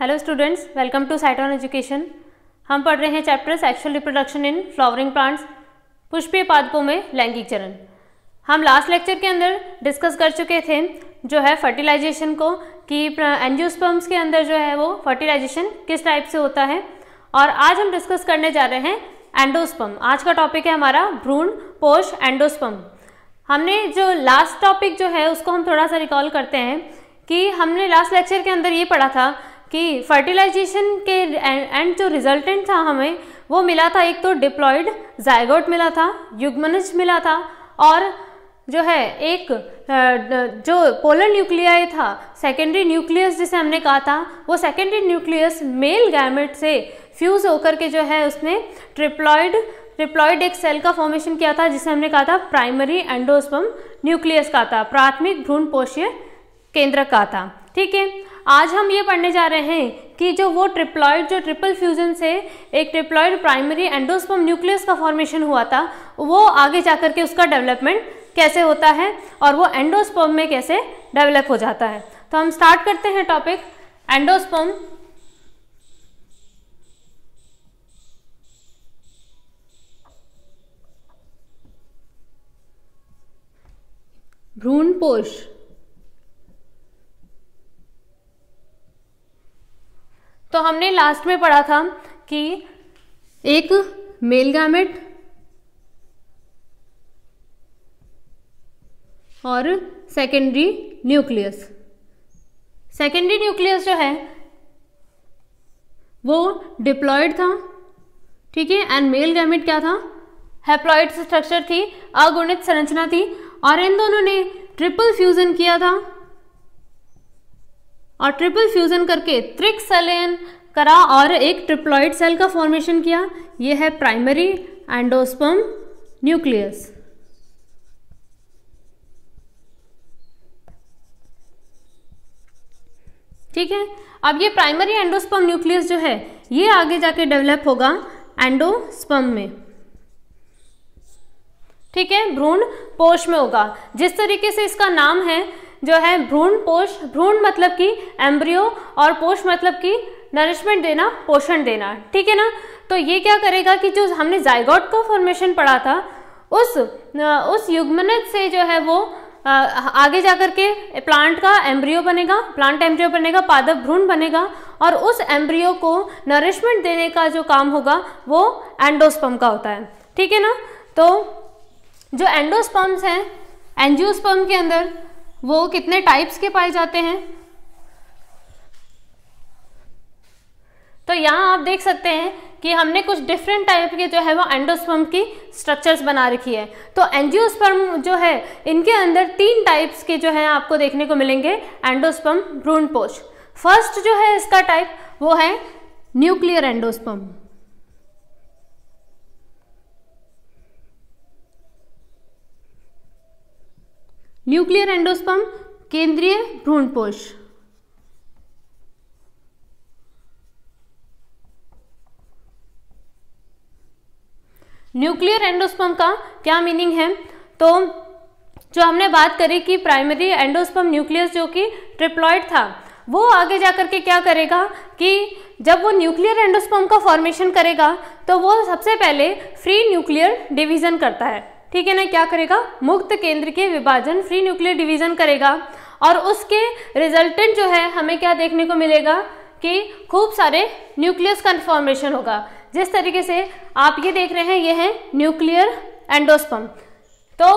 hello students welcome to site education हम पढ़ रहे हैं chapter sexual reproduction in flowering plants पुष्पीय पादपों में लैंगिक चरण हम लास्ट लेक्चर के अंदर डिस्कस कर चुके थे जो है फर्टिलाइजेशन को कि एनजियोस्पर्म्स के अंदर जो है वो फर्टिलाइजेशन किस टाइप से होता है और आज हम डिस्कस करने जा रहे हैं एंडोस्पम आज का टॉपिक है हमारा भ्रूण पोष एंडोस्पम हमने जो लास्ट टॉपिक जो है उसको हम थोड़ा सा रिकॉल करते हैं कि हमने लास्ट लेक्चर के अंदर ये पढ़ा था कि फर्टिलाइजेशन के एंड जो रिजल्टेंट था हमें वो मिला था एक तो डिप्लॉयड जायगोट मिला था युगमनज मिला था और जो है एक जो पोलर न्यूक्लियाई था सेकेंडरी न्यूक्लियस जिसे हमने कहा था वो सेकेंडरी न्यूक्लियस मेल गैमेट से फ्यूज़ होकर के जो है उसने ट्रिप्लॉयड ट्रिप्लॉयड एक सेल का फॉर्मेशन किया था जिसे हमने कहा था प्राइमरी एंडोस्पम न्यूक्लियस का था प्राथमिक भ्रूण पोष्य केंद्र का था ठीक है आज हम ये पढ़ने जा रहे हैं कि जो वो ट्रिप्लॉयड जो ट्रिपल फ्यूजन से एक ट्रिप्लॉइड प्राइमरी एंडोस्पम न्यूक्लियस का फॉर्मेशन हुआ था वो आगे जा के उसका डेवलपमेंट कैसे होता है और वो एंडोस्पम में कैसे डेवलप हो जाता है तो हम स्टार्ट करते हैं टॉपिक भ्रूण भ्रूणपोष तो हमने लास्ट में पढ़ा था कि एक मेल गैमेट और सेकेंडरी न्यूक्लियस सेकेंडरी न्यूक्लियस जो है वो डिप्लॉयड था ठीक है एंड मेल गैमेट क्या था हैप्लॉयड स्ट्रक्चर थी अगुणित संरचना थी और इन दोनों ने ट्रिपल फ्यूजन किया था और ट्रिपल फ्यूजन करके त्रिक सेलेन करा और एक ट्रिप्लॉइड सेल का फॉर्मेशन किया ये है प्राइमरी एंडोस्पम न्यूक्लियस ठीक है अब ये प्राइमरी एंडोस्पम न्यूक्लियस जो है ये आगे जाके डेवलप होगा एंडोस्पम में ठीक है भ्रूण पोष में होगा जिस तरीके से इसका नाम है जो है भ्रूण पोष भ्रूण मतलब कि एम्ब्रियो और पोष मतलब कि नरिशमेंट देना पोषण देना ठीक है ना तो ये क्या करेगा कि जो हमने जायगॉट का फॉर्मेशन पढ़ा था उस उस युग्मनज से जो है वो आगे जाकर के प्लांट का एम्ब्रियो बनेगा प्लांट एम्ब्रियो बनेगा पादप भ्रूण बनेगा और उस एम्ब्रियो को नरिशमेंट देने का जो काम होगा वो एंडोस्पम का होता है ठीक है ना तो जो एंडोस्पम्स हैं एंजियोस्पम के अंदर वो कितने टाइप्स के पाए जाते हैं तो यहाँ आप देख सकते हैं कि हमने कुछ डिफरेंट टाइप के जो है वो एंडोस्पर्म की स्ट्रक्चर्स बना रखी है तो एंजियोस्पर्म जो है इनके अंदर तीन टाइप्स के जो है आपको देखने को मिलेंगे एंडोस्पर्म पोष फर्स्ट जो है इसका टाइप वो है न्यूक्लियर एंडोस्पर्म न्यूक्लियर एंडोस्पम केंद्रीय भ्रूणपोष न्यूक्लियर एंडोस्पम का क्या मीनिंग है तो जो हमने बात करी कि प्राइमरी एंडोस्पम न्यूक्लियस जो कि ट्रिप्लॉइड था वो आगे जा करके क्या करेगा कि जब वो न्यूक्लियर एंडोस्पम का फॉर्मेशन करेगा तो वो सबसे पहले फ्री न्यूक्लियर डिवीजन करता है ठीक है ना क्या करेगा मुक्त केंद्र के विभाजन फ्री न्यूक्लियर डिवीजन करेगा और उसके रिजल्टेंट जो है हमें क्या देखने को मिलेगा कि खूब सारे न्यूक्लियस कन्फॉर्मेशन होगा जिस तरीके से आप ये देख रहे हैं ये है न्यूक्लियर एंडोस्पम तो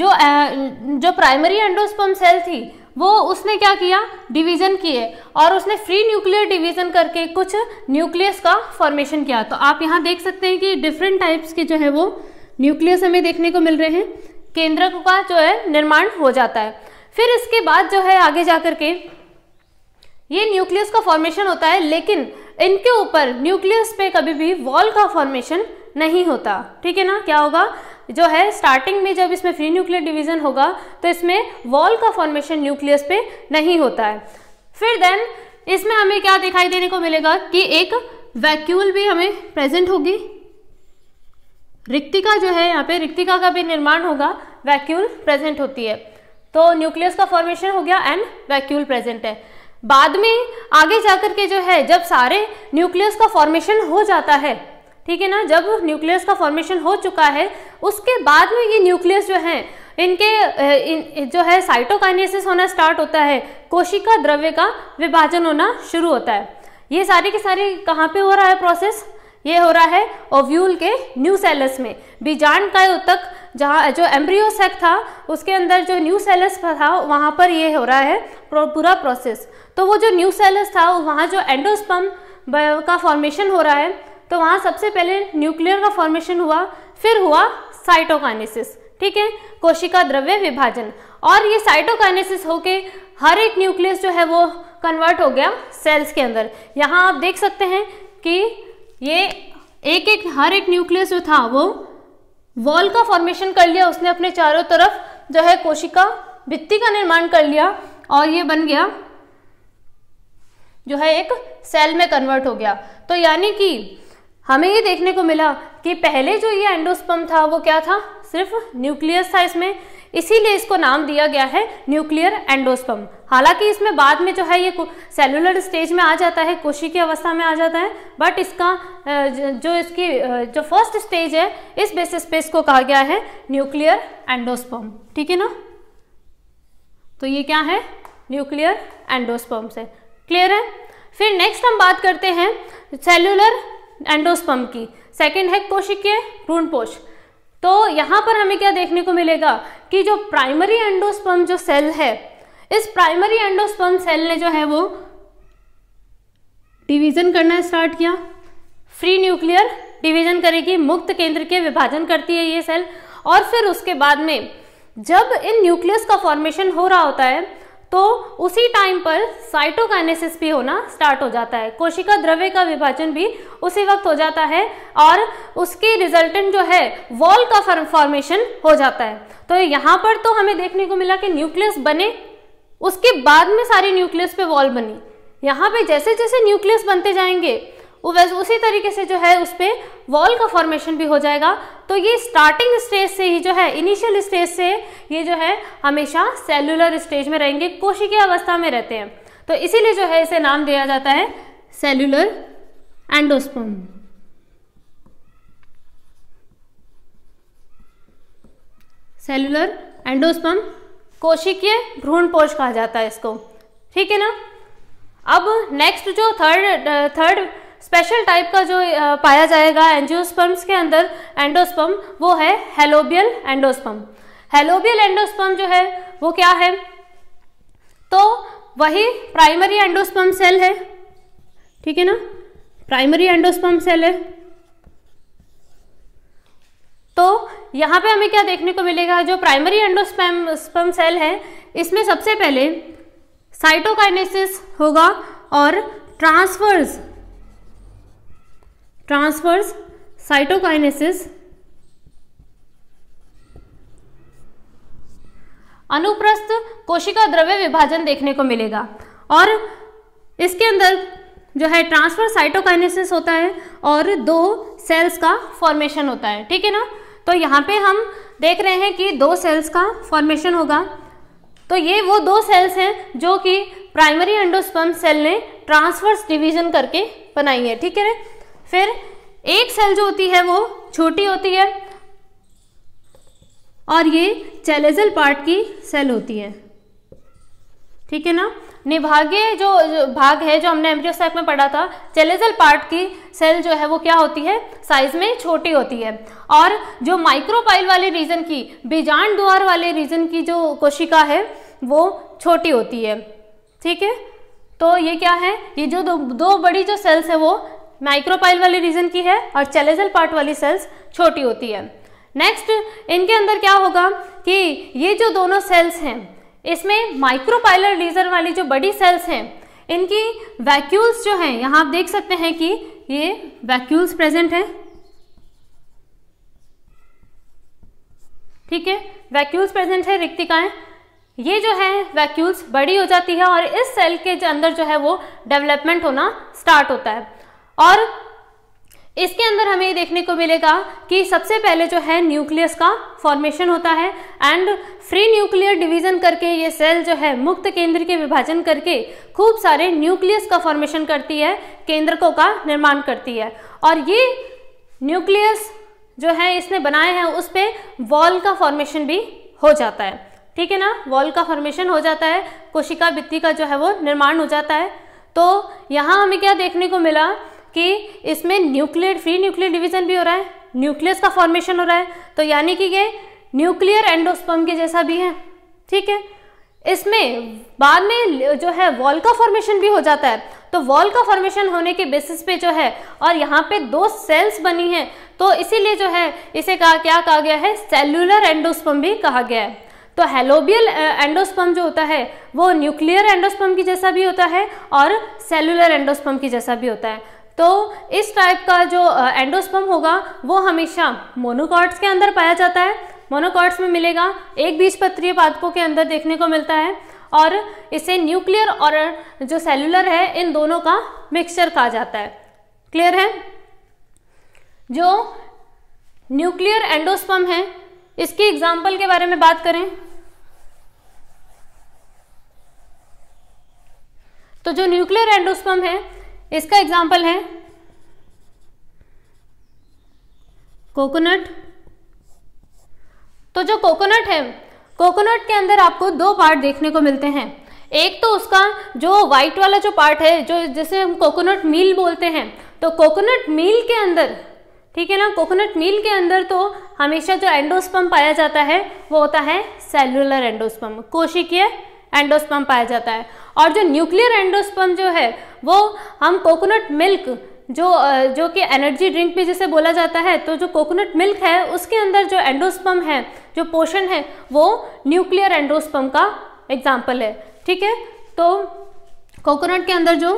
जो जो प्राइमरी एंडोस्पम सेल थी वो उसने क्या किया डिवीजन किए और उसने फ्री न्यूक्लियर डिवीजन करके कुछ न्यूक्लियस का फॉर्मेशन किया तो आप यहाँ देख सकते हैं कि डिफरेंट टाइप्स के जो है वो न्यूक्लियस हमें देखने को मिल रहे हैं केंद्रक का जो है निर्माण हो जाता है फिर इसके बाद जो है आगे जाकर के ये न्यूक्लियस का फॉर्मेशन होता है लेकिन इनके ऊपर न्यूक्लियस पे कभी भी वॉल का फॉर्मेशन नहीं होता ठीक है ना क्या होगा जो है स्टार्टिंग में जब इसमें फ्री न्यूक्लियर डिवीजन होगा तो इसमें वॉल का फॉर्मेशन न्यूक्लियस पे नहीं होता है फिर देन इसमें हमें क्या दिखाई देने को मिलेगा कि एक वैक्यूल भी हमें प्रेजेंट होगी रिक्तिका जो है यहाँ पे रिक्तिका का भी निर्माण होगा वैक्यूल प्रेजेंट होती है तो न्यूक्लियस का फॉर्मेशन हो गया एंड वैक्यूल प्रेजेंट है बाद में आगे जाकर के जो है जब सारे न्यूक्लियस का फॉर्मेशन हो जाता है ठीक है ना जब न्यूक्लियस का फॉर्मेशन हो चुका है उसके बाद में ये न्यूक्लियस जो है इनके इन, जो है साइटोकाइनेसिस होना स्टार्ट होता है कोशिका द्रव्य का विभाजन होना शुरू होता है ये सारे के सारे कहाँ पे हो रहा है प्रोसेस ये हो रहा है ओव्यूल के न्यू सेलस में बीजांड का तक जहाँ जो एम्ब्रियोसेक था उसके अंदर जो न्यू सेलस था वहाँ पर ये हो रहा है पूरा प्रोसेस तो वो जो न्यू सेलस था वहाँ जो एंडोस्पम का फॉर्मेशन हो रहा है तो वहाँ सबसे पहले न्यूक्लियर का फॉर्मेशन हुआ फिर हुआ साइटोकाइनेसिस ठीक है कोशिका द्रव्य विभाजन और ये साइटोकाइनेसिस होके हर एक न्यूक्लियस जो है वो कन्वर्ट हो गया सेल्स के अंदर यहाँ आप देख सकते हैं कि ये एक एक हर एक न्यूक्लियस जो था वो वॉल का फॉर्मेशन कर लिया उसने अपने चारों तरफ जो है कोशिका भित्ति का निर्माण कर लिया और ये बन गया जो है एक सेल में कन्वर्ट हो गया तो यानी कि हमें ये देखने को मिला कि पहले जो ये एंडोस्पम था वो क्या था सिर्फ न्यूक्लियस था इसमें इसीलिए इसको नाम दिया गया है न्यूक्लियर एंडोस्पम हालांकि इसमें बाद में जो है ये सेलुलर स्टेज में आ जाता है कोशी की अवस्था में आ जाता है बट इसका जो इसकी जो फर्स्ट स्टेज है इस बेसिस पे इसको कहा गया है न्यूक्लियर एंडोस्पम ठीक है ना तो ये क्या है न्यूक्लियर एंडोस्पम से क्लियर है फिर नेक्स्ट हम बात करते हैं सेलुलर एंडोस्पम की सेकेंड है कोशिकीय भ्रूणपोष तो यहाँ पर हमें क्या देखने को मिलेगा कि जो प्राइमरी एंडोस्पर्म जो सेल है इस प्राइमरी एंडोस्पर्म सेल ने जो है वो डिवीजन करना स्टार्ट किया फ्री न्यूक्लियर डिवीजन करेगी मुक्त केंद्र के विभाजन करती है ये सेल और फिर उसके बाद में जब इन न्यूक्लियस का फॉर्मेशन हो रहा होता है तो उसी टाइम पर साइटोकाइनेसिस भी होना स्टार्ट हो जाता है कोशिका द्रव्य का विभाजन भी उसी वक्त हो जाता है और उसके रिजल्टेंट जो है वॉल का फॉर्मेशन हो जाता है तो यहां पर तो हमें देखने को मिला कि न्यूक्लियस बने उसके बाद में सारी न्यूक्लियस पे वॉल बनी यहाँ पे जैसे जैसे न्यूक्लियस बनते जाएंगे वैसे उसी तरीके से जो है उस पर वॉल का फॉर्मेशन भी हो जाएगा तो ये स्टार्टिंग स्टेज से ही जो है इनिशियल स्टेज से ये जो है हमेशा सेलुलर स्टेज में रहेंगे कोशिकीय अवस्था में रहते हैं तो इसीलिए जो है इसे नाम दिया जाता है सेलुलर एंडोस्पम सेलुलर एंडोस्पम कोशिकीय भ्रूण पोष कहा जाता है इसको ठीक है ना अब नेक्स्ट जो थर्ड थर्ड स्पेशल टाइप का जो पाया जाएगा एंजियोस्पर्म्स के अंदर एंडोस्पर्म वो है हेलोबियल एंडोस्पर्म हेलोबियल एंडोस्पर्म जो है वो क्या है तो वही प्राइमरी एंडोस्पर्म सेल है ठीक है ना प्राइमरी एंडोस्पर्म सेल है तो यहाँ पे हमें क्या देखने को मिलेगा जो प्राइमरी एंडोस्पर्म स्पर्म सेल है इसमें सबसे पहले साइटोकाइनेसिस होगा और ट्रांसफर्स ट्रांसफर्स साइटोकाइनेसिस अनुप्रस्थ कोशिका द्रव्य विभाजन देखने को मिलेगा और इसके अंदर जो है ट्रांसफर साइटोकाइनेसिस होता है और दो सेल्स का फॉर्मेशन होता है ठीक है ना तो यहाँ पे हम देख रहे हैं कि दो सेल्स का फॉर्मेशन होगा तो ये वो दो सेल्स हैं जो कि प्राइमरी एंडोस्पर्म सेल ने ट्रांसफर्स डिवीजन करके बनाई है ठीक है ना फिर एक सेल जो होती है वो छोटी होती है और ये चैलेजल पार्ट की सेल होती है ठीक है ना निभागे जो, भाग है जो हमने सैक में पढ़ा था चैलेजल पार्ट की सेल जो है वो क्या होती है साइज में छोटी होती है और जो माइक्रोपाइल वाले रीजन की बीजान द्वार वाले रीजन की जो कोशिका है वो छोटी होती है ठीक है तो ये क्या है ये जो दो, दो बड़ी जो सेल्स है वो माइक्रोपाइल वाली रीजन की है और चैलेजल पार्ट वाली सेल्स छोटी होती है नेक्स्ट इनके अंदर क्या होगा कि ये जो दोनों सेल्स हैं इसमें माइक्रोपाइलर रीजन वाली जो बड़ी सेल्स हैं इनकी वैक्यूल्स जो हैं यहाँ आप देख सकते हैं कि ये वैक्यूल्स प्रेजेंट हैं ठीक है वैक्यूल्स प्रेजेंट है रिक्तिकाएं ये जो है वैक्यूल्स बड़ी हो जाती है और इस सेल के अंदर जो है वो डेवलपमेंट होना स्टार्ट होता है और इसके अंदर हमें ये देखने को मिलेगा कि सबसे पहले जो है न्यूक्लियस का फॉर्मेशन होता है एंड फ्री न्यूक्लियर डिवीजन करके ये सेल जो है मुक्त केंद्र के विभाजन करके खूब सारे न्यूक्लियस का फॉर्मेशन करती है केंद्रकों का निर्माण करती है और ये न्यूक्लियस जो है इसने बनाए हैं उस पर वॉल का फॉर्मेशन भी हो जाता है ठीक है ना वॉल का फॉर्मेशन हो जाता है कोशिका भित्ती का जो है वो निर्माण हो जाता है तो यहाँ हमें क्या देखने को मिला कि इसमें न्यूक्लियर फ्री न्यूक्लियर डिवीजन भी हो रहा है न्यूक्लियस का फॉर्मेशन हो रहा है तो यानी कि ये न्यूक्लियर एंडोस्पर्म के जैसा भी है ठीक है इसमें बाद में जो है वॉल का फॉर्मेशन भी हो जाता है तो वॉल का फॉर्मेशन होने के बेसिस पे जो है और यहाँ पे दो सेल्स बनी हैं तो इसीलिए जो है इसे कहा क्या कहा गया है सेल्युलर एंडोस्पम भी कहा गया है तो हेलोबियल एंडोस्पम जो होता है वो न्यूक्लियर एंडोस्पम की जैसा भी होता है और सेलुलर एंडोस्पम की जैसा भी होता है तो इस टाइप का जो एंडोस्पम होगा वो हमेशा मोनोकॉर्ड्स के अंदर पाया जाता है मोनोकॉर्ड्स में मिलेगा एक बीज पत्रीय पादपों के अंदर देखने को मिलता है और इसे न्यूक्लियर और जो सेलुलर है इन दोनों का मिक्सचर कहा जाता है क्लियर है जो न्यूक्लियर एंडोस्पम है इसकी एग्जाम्पल के बारे में बात करें तो जो न्यूक्लियर एंडोस्पम है इसका एग्जाम्पल है कोकोनट तो जो कोकोनट है कोकोनट के अंदर आपको दो पार्ट देखने को मिलते हैं एक तो उसका जो व्हाइट वाला जो पार्ट है जो जैसे हम कोकोनट मील बोलते हैं तो कोकोनट मील के अंदर ठीक है ना कोकोनट मील के अंदर तो हमेशा जो एंडोस्पम पाया जाता है वो होता है सेलुलर एंडोस्पम कोशिकीय एंडोस्पम पाया जाता है और जो न्यूक्लियर एंडोस्पम जो है वो हम कोकोनट मिल्क जो जो कि एनर्जी ड्रिंक भी जिसे बोला जाता है तो जो कोकोनट मिल्क है उसके अंदर जो एंडोस्पम है जो पोषण है वो न्यूक्लियर एंडोस्पम का एग्जाम्पल है ठीक है तो कोकोनट के अंदर जो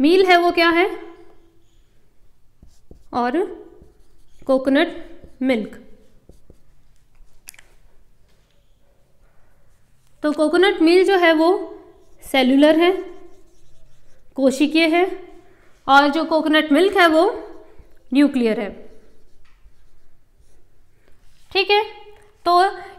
मील है वो क्या है और कोकोनट मिल्क तो कोकोनट मिल जो है वो सेलुलर है कोशिकीय है और जो कोकोनट मिल्क है वो न्यूक्लियर है ठीक है तो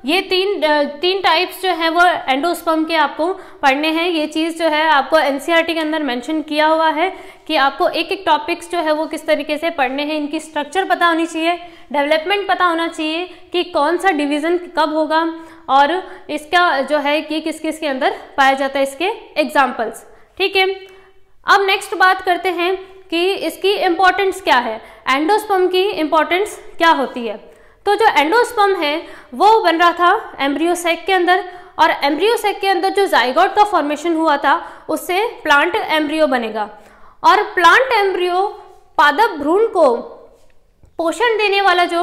ये तीन तीन टाइप्स जो है वो एंडोस्पर्म के आपको पढ़ने हैं ये चीज़ जो है आपको एनसीईआरटी e के अंदर मेंशन किया हुआ है कि आपको एक एक टॉपिक्स जो है वो किस तरीके से पढ़ने हैं इनकी स्ट्रक्चर पता होनी चाहिए डेवलपमेंट पता होना चाहिए कि कौन सा डिवीज़न कब होगा और इसका जो है कि किस किस के अंदर पाया जाता है इसके एग्जाम्पल्स ठीक है अब नेक्स्ट बात करते हैं कि इसकी इम्पोर्टेंस क्या है एंडोस्पम की इम्पोर्टेंस क्या होती है तो जो एंडोस्पम है वो बन रहा था एम्ब्रियोसेक के अंदर और एम्ब्रियोसेक के अंदर जो जाइगोट का फॉर्मेशन हुआ था उससे प्लांट एम्ब्रियो बनेगा और प्लांट एम्ब्रियो पादप भ्रूण को पोषण देने वाला जो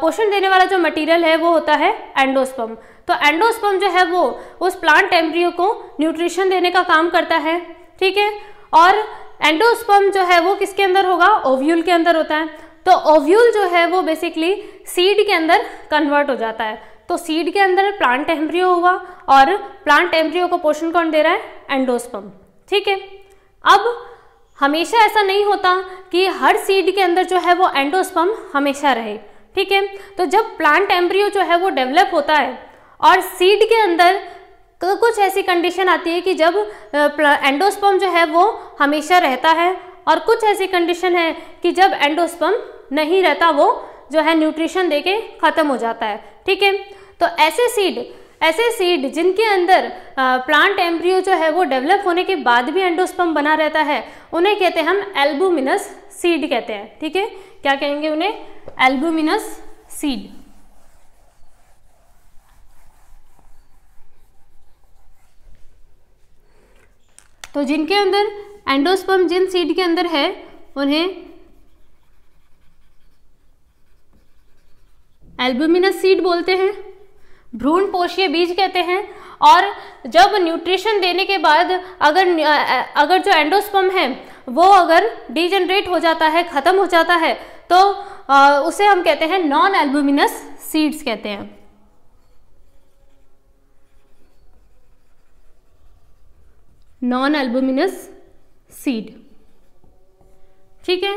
पोषण देने वाला जो मटेरियल है वो होता है एंडोस्पम तो एंडोस्पम जो है वो उस प्लांट एम्ब्रियो को न्यूट्रिशन देने का काम करता है ठीक है और एंडोस्पम जो है वो किसके अंदर होगा ओव्यूल के अंदर होता है तो ओव्यूल जो है वो बेसिकली सीड के अंदर कन्वर्ट हो जाता है तो सीड के अंदर प्लांट एम्ब्रियो हुआ और प्लांट एम्ब्रियो को पोषण कौन दे रहा है एंडोस्पम ठीक है अब हमेशा ऐसा नहीं होता कि हर सीड के अंदर जो है वो एंडोस्पम हमेशा रहे ठीक है तो जब प्लांट एम्ब्रियो जो है वो डेवलप होता है और सीड के अंदर कुछ ऐसी कंडीशन आती है कि जब एंडोस्पम जो है वो हमेशा रहता है और कुछ ऐसी कंडीशन है कि जब एंडोस्पम नहीं रहता वो जो है न्यूट्रिशन देके ख़त्म हो जाता है ठीक है तो ऐसे सीड ऐसे सीड जिनके अंदर प्लांट एम्ब्रियो जो है वो डेवलप होने के बाद भी एंडोस्पम बना रहता है उन्हें कहते हैं हम एल्बुमिनस सीड कहते हैं ठीक है क्या कहेंगे उन्हें एल्बुमिनस सीड तो जिनके अंदर एंडोस्पम जिन सीड के अंदर है उन्हें एल्बुमिनस सीड बोलते हैं भ्रूण पोषीय बीज कहते हैं और जब न्यूट्रिशन देने के बाद अगर अगर जो एंडोस्पम है वो अगर डिजनरेट हो जाता है ख़त्म हो जाता है तो आ, उसे हम कहते हैं नॉन एल्बुमिनस सीड्स कहते हैं नॉन एल्बुमिनस सीड ठीक है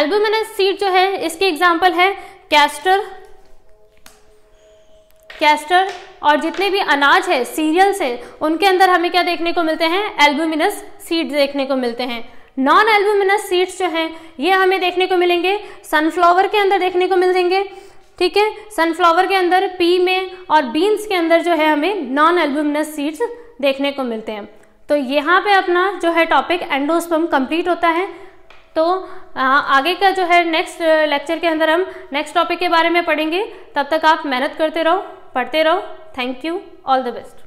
एल्बुमिनस सीड जो है इसकी एग्जाम्पल है कैस्टर कैस्टर और जितने भी अनाज है सीरियल्स है उनके अंदर हमें क्या देखने को मिलते हैं एल्बुमिनस सीड्स देखने को मिलते हैं नॉन एल्बुमिनस सीड्स जो हैं ये हमें देखने को मिलेंगे सनफ्लावर के अंदर देखने को मिलेंगे ठीक है सनफ्लावर के अंदर पी में और बीन्स के अंदर जो है हमें नॉन एल्बुमिनस सीड्स देखने को मिलते हैं तो यहाँ पे अपना जो है टॉपिक एंडोस्पम कंप्लीट होता है तो आगे का जो है नेक्स्ट लेक्चर के अंदर हम नेक्स्ट टॉपिक के बारे में पढ़ेंगे तब तक आप मेहनत करते रहो पढ़ते रहो thank you all the best